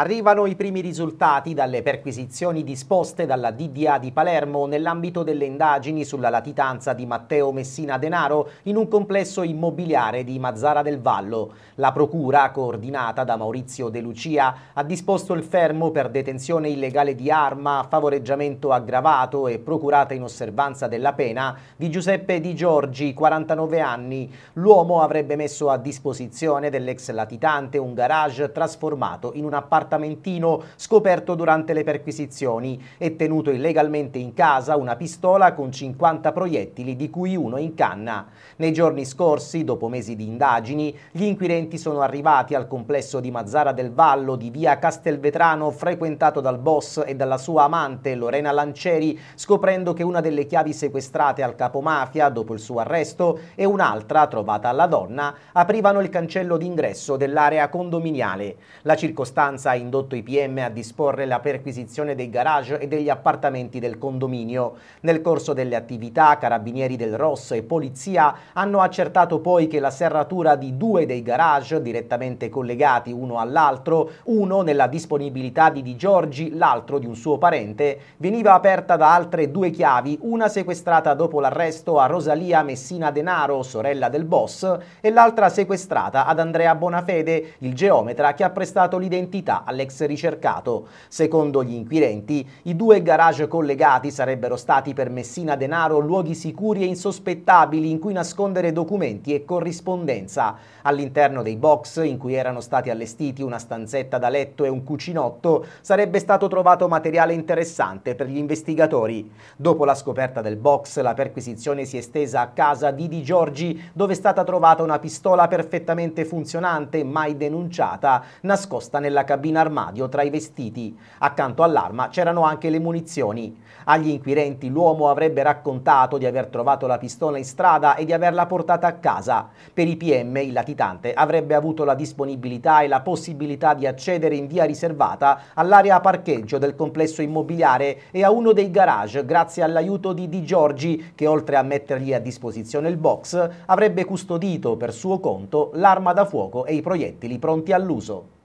Arrivano i primi risultati dalle perquisizioni disposte dalla DDA di Palermo nell'ambito delle indagini sulla latitanza di Matteo Messina Denaro in un complesso immobiliare di Mazzara del Vallo. La procura, coordinata da Maurizio De Lucia, ha disposto il fermo per detenzione illegale di arma, favoreggiamento aggravato e procurata in osservanza della pena di Giuseppe Di Giorgi, 49 anni. L'uomo avrebbe messo a disposizione dell'ex latitante un garage trasformato in un appartamento appartamentino scoperto durante le perquisizioni e tenuto illegalmente in casa una pistola con 50 proiettili di cui uno in canna. Nei giorni scorsi, dopo mesi di indagini, gli inquirenti sono arrivati al complesso di Mazzara del Vallo di via Castelvetrano frequentato dal boss e dalla sua amante Lorena Lanceri scoprendo che una delle chiavi sequestrate al capomafia dopo il suo arresto e un'altra trovata alla donna aprivano il cancello d'ingresso dell'area condominiale. La circostanza indotto i PM a disporre la perquisizione dei garage e degli appartamenti del condominio. Nel corso delle attività, carabinieri del Rosso e polizia hanno accertato poi che la serratura di due dei garage, direttamente collegati uno all'altro, uno nella disponibilità di Di Giorgi, l'altro di un suo parente, veniva aperta da altre due chiavi, una sequestrata dopo l'arresto a Rosalia Messina Denaro, sorella del boss, e l'altra sequestrata ad Andrea Bonafede, il geometra che ha prestato l'identità all'ex ricercato. Secondo gli inquirenti, i due garage collegati sarebbero stati per Messina Denaro luoghi sicuri e insospettabili in cui nascondere documenti e corrispondenza. All'interno dei box, in cui erano stati allestiti una stanzetta da letto e un cucinotto, sarebbe stato trovato materiale interessante per gli investigatori. Dopo la scoperta del box, la perquisizione si è estesa a casa di Di Giorgi, dove è stata trovata una pistola perfettamente funzionante, mai denunciata, nascosta nella cabina in armadio tra i vestiti. Accanto all'arma c'erano anche le munizioni. Agli inquirenti l'uomo avrebbe raccontato di aver trovato la pistola in strada e di averla portata a casa. Per i PM il latitante avrebbe avuto la disponibilità e la possibilità di accedere in via riservata all'area parcheggio del complesso immobiliare e a uno dei garage grazie all'aiuto di Di Giorgi che oltre a mettergli a disposizione il box avrebbe custodito per suo conto l'arma da fuoco e i proiettili pronti all'uso.